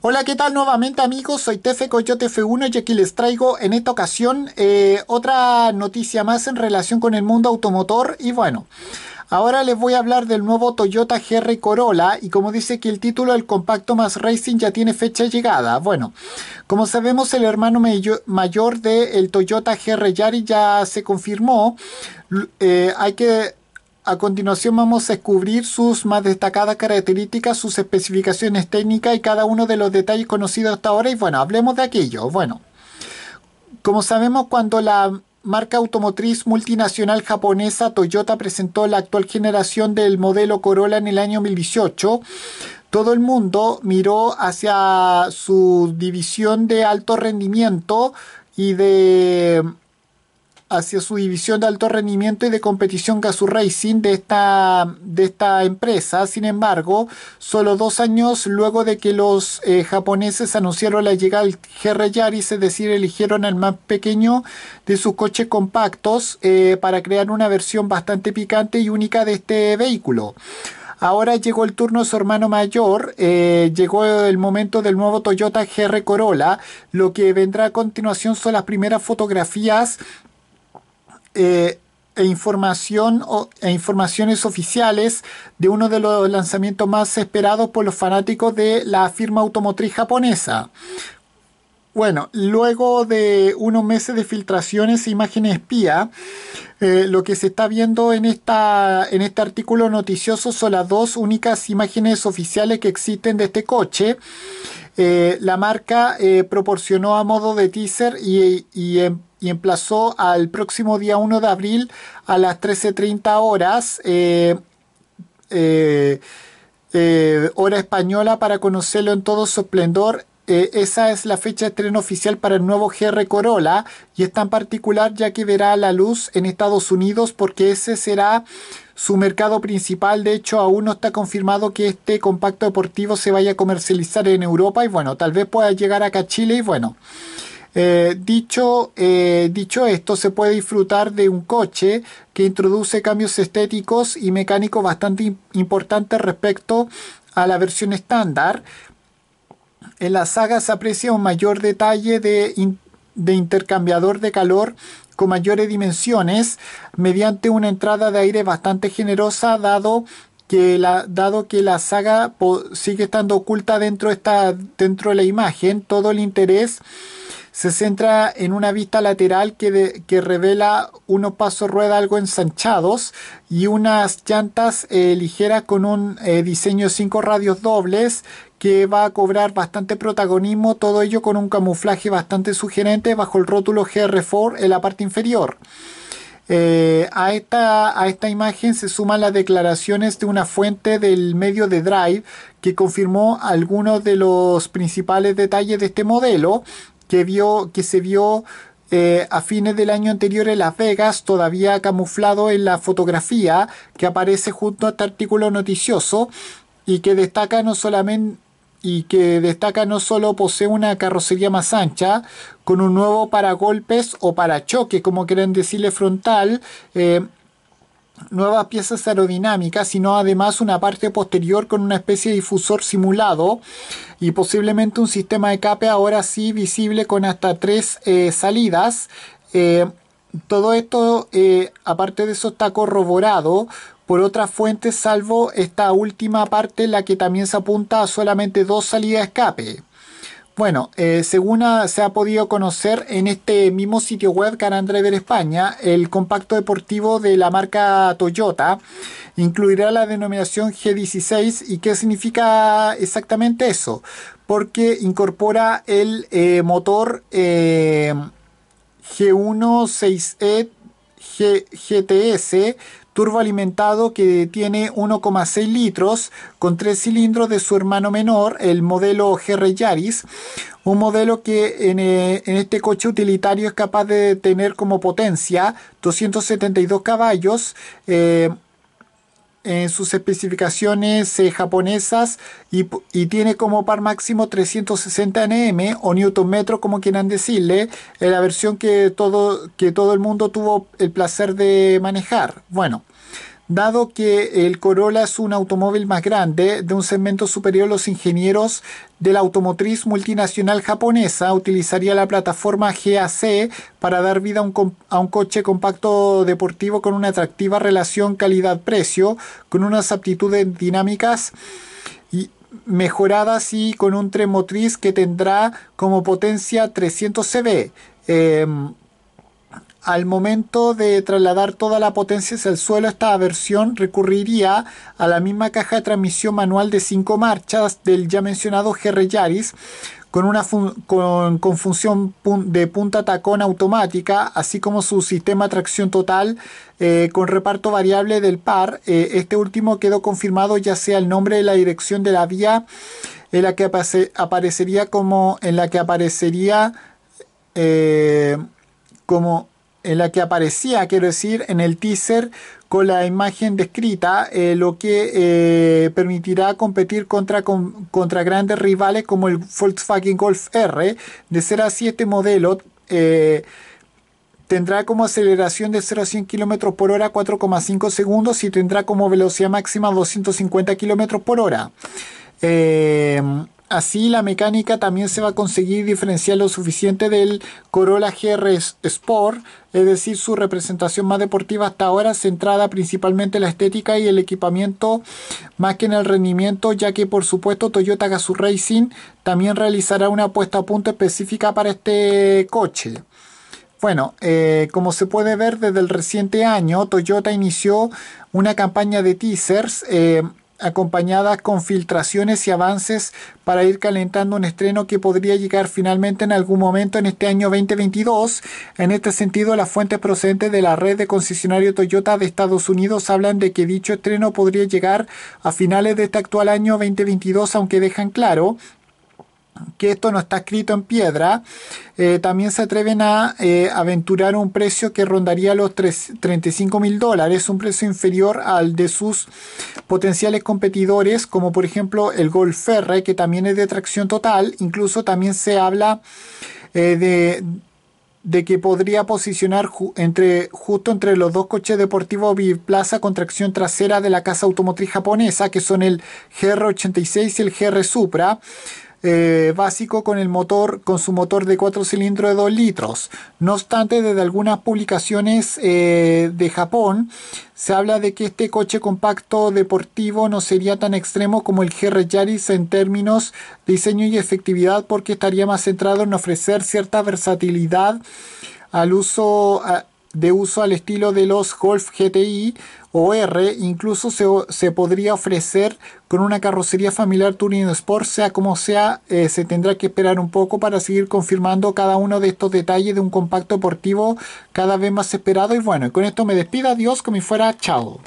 Hola, ¿qué tal nuevamente amigos? Soy Tefe Coyote F1 y aquí les traigo en esta ocasión eh, otra noticia más en relación con el mundo automotor y bueno... Ahora les voy a hablar del nuevo Toyota GR Corolla y como dice que el título del compacto más Racing ya tiene fecha de llegada. Bueno, como sabemos el hermano mayor del el Toyota GR Yari ya se confirmó. Eh, hay que a continuación vamos a descubrir sus más destacadas características, sus especificaciones técnicas y cada uno de los detalles conocidos hasta ahora y bueno, hablemos de aquello. Bueno, como sabemos cuando la marca automotriz multinacional japonesa Toyota presentó la actual generación del modelo Corolla en el año 2018, todo el mundo miró hacia su división de alto rendimiento y de hacia su división de alto rendimiento y de competición Gazoo Racing de esta, de esta empresa. Sin embargo, solo dos años luego de que los eh, japoneses anunciaron la llegada al GR Yaris, es decir, eligieron el más pequeño de sus coches compactos eh, para crear una versión bastante picante y única de este vehículo. Ahora llegó el turno de su hermano mayor, eh, llegó el momento del nuevo Toyota GR Corolla, lo que vendrá a continuación son las primeras fotografías eh, e, información, e informaciones oficiales de uno de los lanzamientos más esperados por los fanáticos de la firma automotriz japonesa. Bueno, luego de unos meses de filtraciones e imágenes espía, eh, lo que se está viendo en, esta, en este artículo noticioso son las dos únicas imágenes oficiales que existen de este coche. Eh, la marca eh, proporcionó a modo de teaser y, y, em, emplazó al próximo día 1 de abril a las 13.30 horas. Eh, hora española para conocerlo en todo su esplendor eh, esa es la fecha de estreno oficial para el nuevo GR Corolla y es tan particular ya que verá la luz en Estados Unidos porque ese será su mercado principal. De hecho, aún no está confirmado que este compacto deportivo se vaya a comercializar en Europa y bueno, tal vez pueda llegar acá a Chile y bueno. Eh, dicho, eh, dicho esto, se puede disfrutar de un coche que introduce cambios estéticos y mecánicos bastante importantes respecto a la versión estándar. En la saga se aprecia un mayor detalle de, intercambiador de calor con mayores dimensiones mediante una entrada de aire bastante generosa dado que la, dado que la saga sigue estando oculta dentro, dentro de la imagen, todo el interés se centra en una vista lateral que, revela unos pasos rueda algo ensanchados y unas llantas eh, ligeras con un eh, diseño 5 radios dobles que va a cobrar bastante protagonismo, todo ello con un camuflaje bastante sugerente bajo el rótulo GR4 en la parte inferior. Eh, a, esta, a, esta, imagen se suman las declaraciones de una fuente del medio de Drive que confirmó algunos de los principales detalles de este modelo que, vio, que se vio eh, a fines del año anterior en Las Vegas, todavía camuflado en la fotografía que aparece junto a este artículo noticioso y que destaca no solamente y que destaca no solo posee una carrocería más ancha, con un nuevo paragolpes o parachoque, como quieren decirle frontal, eh, nuevas piezas aerodinámicas, sino además una parte posterior con una especie de difusor simulado y posiblemente un sistema de escape ahora sí visible con hasta tres eh, salidas. Eh, todo esto, eh, aparte de eso, está corroborado por otras fuentes, salvo esta última parte, la que también se apunta a solamente dos salidas de escape. Bueno, eh, según se ha podido conocer en este mismo sitio web Car Driver España, el compacto deportivo de la marca Toyota incluirá la denominación G16. ¿Y qué significa exactamente eso? Porque incorpora el eh, motor eh, G16E GTS turboalimentado que tiene 1,6 litros con tres cilindros de su hermano menor, el modelo GR Yaris, un modelo que eh, en, este coche utilitario es capaz de tener como potencia 272 caballos, eh, en sus especificaciones eh, japonesas y, tiene como par máximo 360 Nm o newton metro como quieran decirle en la versión que todo, que todo el mundo tuvo el placer de manejar bueno Dado que el Corolla es un automóvil más grande, de un segmento superior, los ingenieros de la automotriz multinacional japonesa utilizaría la plataforma GAC para dar vida a un, coche compacto deportivo con una atractiva relación calidad-precio, con unas aptitudes dinámicas mejoradas y con un tren motriz que tendrá como potencia 300 CV. Em, al momento de trasladar toda la potencia hacia el suelo, esta versión recurriría a la misma caja de transmisión manual de 5 marchas del ya mencionado GR Yaris, con una con, función de punta tacón automática, así como su sistema tracción total eh, con reparto variable del par. Eh, este último quedó confirmado ya sea el nombre de la dirección de la vía, en la que aparecería como en la que aparecería eh, como en la que aparecía, quiero decir, en el teaser con la imagen descrita, eh, lo que eh, permitirá competir contra, contra grandes rivales como el Volkswagen Golf R. De ser así, este modelo eh, tendrá como aceleración de 0 a 100 km por hora 4,5 segundos y tendrá como velocidad máxima 250 km por hora. Así la mecánica también se va a conseguir diferenciar lo suficiente del Corolla GR Sport, es decir, su representación más deportiva hasta ahora centrada principalmente en la estética y el equipamiento más que en el rendimiento, ya que por supuesto Toyota Gazoo Racing también realizará una puesta a punto específica para este coche. Bueno, eh, como se puede ver desde el reciente año, Toyota inició una campaña de teasers. Eh, acompañadas con filtraciones y avances para ir calentando un estreno que podría llegar finalmente en algún momento en este año 2022. En este sentido, las fuentes procedentes de la red de concesionario Toyota de Estados Unidos hablan de que dicho estreno podría llegar a finales de este actual año 2022, aunque dejan claro que esto no está escrito en piedra, eh, también se atreven a eh, aventurar un precio que rondaría los 3, 35 mil dólares, un precio inferior al de sus potenciales competidores, como por ejemplo el Golf Ferre, que también es de tracción total, incluso también se habla eh, de, que podría posicionar entre, justo entre los dos coches deportivos biplaza con tracción trasera de la casa automotriz japonesa, que son el GR86 y el GR Supra. Eh, básico con, el motor, con su motor de 4 cilindros de 2 litros. No obstante, desde algunas publicaciones eh, de Japón se habla de que este coche compacto deportivo no sería tan extremo como el GR Yaris en términos diseño y efectividad porque estaría más centrado en ofrecer cierta versatilidad al uso, de uso al estilo de los Golf GTI o R, incluso se, podría ofrecer con una carrocería familiar Touring Sport, sea como sea, eh, se tendrá que esperar un poco para seguir confirmando cada uno de estos detalles de un compacto deportivo cada vez más esperado. Y bueno, con esto me despido, adiós, como fuera, chao.